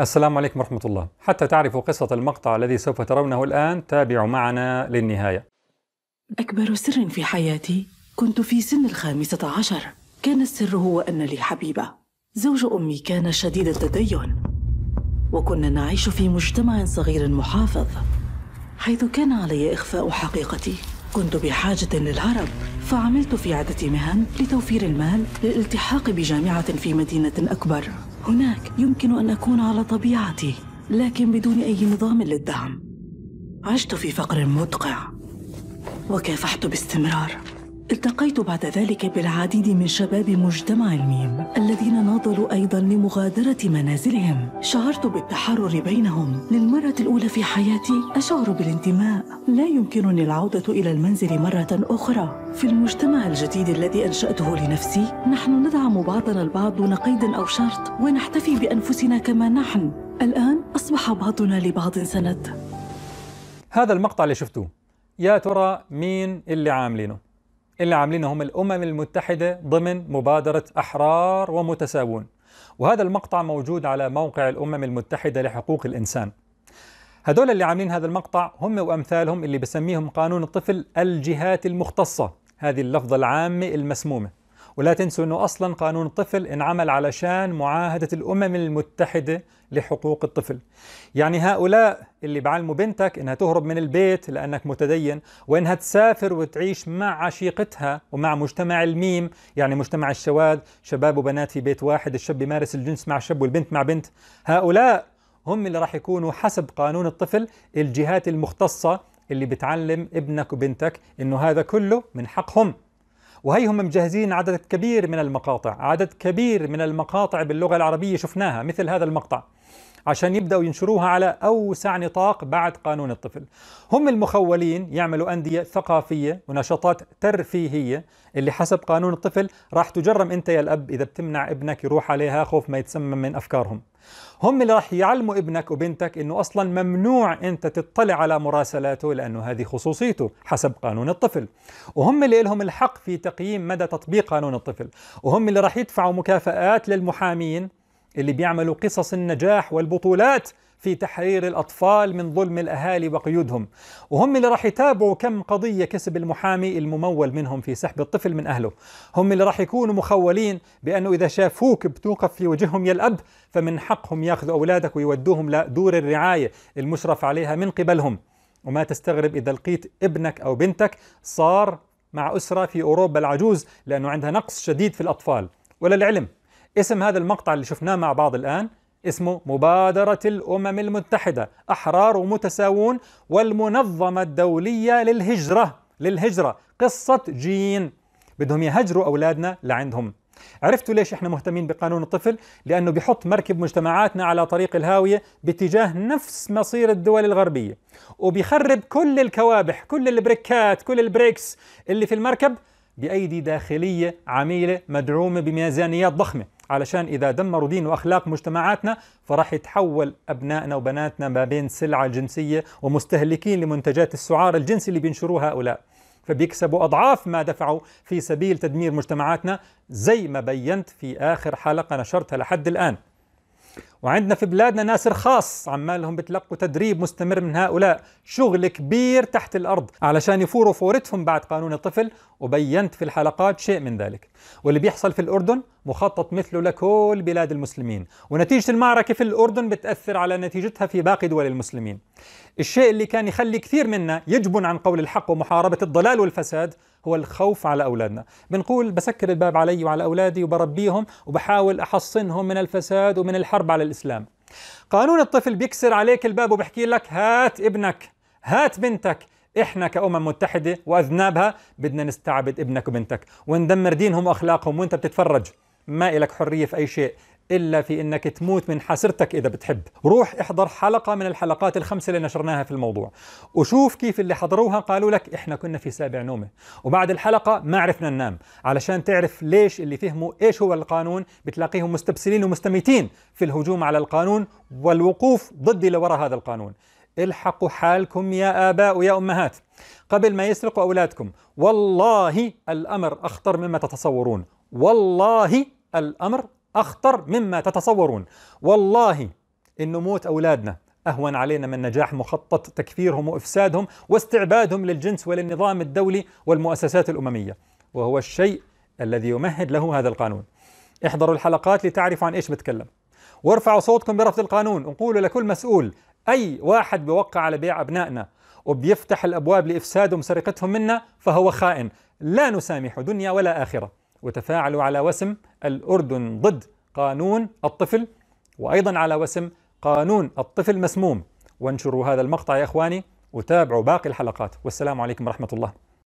السلام عليكم ورحمة الله حتى تعرفوا قصة المقطع الذي سوف ترونه الآن تابعوا معنا للنهاية أكبر سر في حياتي كنت في سن الخامسة عشر كان السر هو أن لي حبيبة زوج أمي كان شديد التدين وكنا نعيش في مجتمع صغير محافظ حيث كان علي إخفاء حقيقتي كنت بحاجة للهرب فعملت في عدة مهن لتوفير المال للالتحاق بجامعة في مدينة أكبر هناك يمكن أن أكون على طبيعتي لكن بدون أي نظام للدعم عشت في فقر مدقع وكافحت باستمرار التقيت بعد ذلك بالعديد من شباب مجتمع الميم الذين ناضلوا أيضا لمغادرة منازلهم شعرت بالتحرر بينهم للمرة الأولى في حياتي أشعر بالانتماء لا يمكنني العودة إلى المنزل مرة أخرى في المجتمع الجديد الذي أنشأته لنفسي نحن ندعم بعضنا البعض دون قيد أو شرط ونحتفي بأنفسنا كما نحن الآن أصبح بعضنا لبعض سند هذا المقطع اللي شفتوه يا ترى مين اللي عاملينه اللي عاملينه هم الأمم المتحدة ضمن مبادرة أحرار ومتساوون وهذا المقطع موجود على موقع الأمم المتحدة لحقوق الإنسان هدول اللي عاملين هذا المقطع هم وأمثالهم اللي بسميهم قانون الطفل الجهات المختصة هذه اللفظة العامة المسمومة ولا تنسوا أنه أصلا قانون الطفل انعمل علشان معاهدة الأمم المتحدة لحقوق الطفل يعني هؤلاء اللي بعلموا بنتك انها تهرب من البيت لانك متدين وانها تسافر وتعيش مع عشيقتها ومع مجتمع الميم يعني مجتمع الشواذ شباب وبنات في بيت واحد الشاب يمارس الجنس مع شاب والبنت مع بنت هؤلاء هم اللي راح يكونوا حسب قانون الطفل الجهات المختصة اللي بتعلم ابنك وبنتك انه هذا كله من حقهم وهي هم مجهزين عدد كبير من المقاطع عدد كبير من المقاطع باللغة العربية شفناها مثل هذا المقطع عشان يبدأوا ينشروها على أوسع نطاق بعد قانون الطفل هم المخولين يعملوا أندية ثقافية ونشاطات ترفيهية اللي حسب قانون الطفل راح تجرم أنت يا الأب إذا بتمنع ابنك يروح عليها خوف ما يتسمم من أفكارهم هم اللي راح يعلموا ابنك وبنتك انه اصلا ممنوع انت تطلع على مراسلاته لانه هذه خصوصيته حسب قانون الطفل وهم اللي لهم الحق في تقييم مدى تطبيق قانون الطفل وهم اللي راح يدفعوا مكافآت للمحامين اللي بيعملوا قصص النجاح والبطولات في تحرير الأطفال من ظلم الأهالي وقيودهم وهم اللي راح يتابعوا كم قضية كسب المحامي الممول منهم في سحب الطفل من أهله هم اللي راح يكونوا مخولين بأنه إذا شافوك بتوقف في وجههم يا الأب فمن حقهم ياخذوا أولادك ويودوهم لدور الرعاية المشرف عليها من قبلهم وما تستغرب إذا لقيت ابنك أو بنتك صار مع أسرة في أوروبا العجوز لأنه عندها نقص شديد في الأطفال وللعلم اسم هذا المقطع اللي شفناه مع بعض الآن اسمه مبادرة الأمم المتحدة أحرار ومتساوون والمنظمة الدولية للهجرة للهجرة قصة جين بدهم يهجروا أولادنا لعندهم عرفتوا ليش احنا مهتمين بقانون الطفل؟ لأنه بيحط مركب مجتمعاتنا على طريق الهاوية باتجاه نفس مصير الدول الغربية وبيخرب كل الكوابح كل البريكات كل البريكس اللي في المركب بأيدي داخلية عميلة مدعومة بميزانيات ضخمة علشان إذا دمروا دين وأخلاق مجتمعاتنا فراح يتحول أبنائنا وبناتنا ما بين سلعة جنسية ومستهلكين لمنتجات السعار الجنسي اللي بينشروها هؤلاء فبيكسبوا أضعاف ما دفعوا في سبيل تدمير مجتمعاتنا زي ما بينت في آخر حلقة نشرتها لحد الآن وعندنا في بلادنا ناس رخاص عمالهم بتلقوا تدريب مستمر من هؤلاء شغل كبير تحت الأرض علشان يفوروا فورتهم بعد قانون الطفل وبينت في الحلقات شيء من ذلك واللي بيحصل في الأردن مخطط مثله لكل بلاد المسلمين ونتيجة المعركة في الأردن بتأثر على نتيجتها في باقي دول المسلمين الشيء اللي كان يخلي كثير منا يجبن عن قول الحق ومحاربة الضلال والفساد هو الخوف على أولادنا بنقول بسكر الباب علي وعلى أولادي وبربيهم وبحاول أحصنهم من الفساد ومن الحرب على الإسلام قانون الطفل بيكسر عليك الباب وبحكي لك هات ابنك هات بنتك احنا كأمم متحدة وأذنابها بدنا نستعبد ابنك وبنتك وندمر دينهم وأخلاقهم وانت بتتفرج ما إلك حرية في أي شيء إلا في أنك تموت من حسرتك إذا بتحب روح احضر حلقة من الحلقات الخمسة اللي نشرناها في الموضوع وشوف كيف اللي حضروها قالوا لك إحنا كنا في سابع نومة وبعد الحلقة ما عرفنا ننام علشان تعرف ليش اللي فهموا إيش هو القانون بتلاقيهم مستبسلين ومستميتين في الهجوم على القانون والوقوف ضد اللي وراء هذا القانون الحقوا حالكم يا آباء ويا أمهات قبل ما يسرقوا أولادكم والله الأمر أخطر مما تتصورون والله الأمر أخطر مما تتصورون والله إن موت أولادنا أهون علينا من نجاح مخطط تكفيرهم وإفسادهم واستعبادهم للجنس وللنظام الدولي والمؤسسات الأممية وهو الشيء الذي يمهد له هذا القانون احضروا الحلقات لتعرفوا عن إيش بتكلم وارفعوا صوتكم برفض القانون وقولوا لكل مسؤول أي واحد بيوقع على بيع أبنائنا وبيفتح الأبواب لإفسادهم وسرقتهم منا فهو خائن لا نسامح دنيا ولا آخرة وتفاعلوا على وسم الأردن ضد قانون الطفل وأيضا على وسم قانون الطفل مسموم وانشروا هذا المقطع يا إخواني وتابعوا باقي الحلقات والسلام عليكم ورحمة الله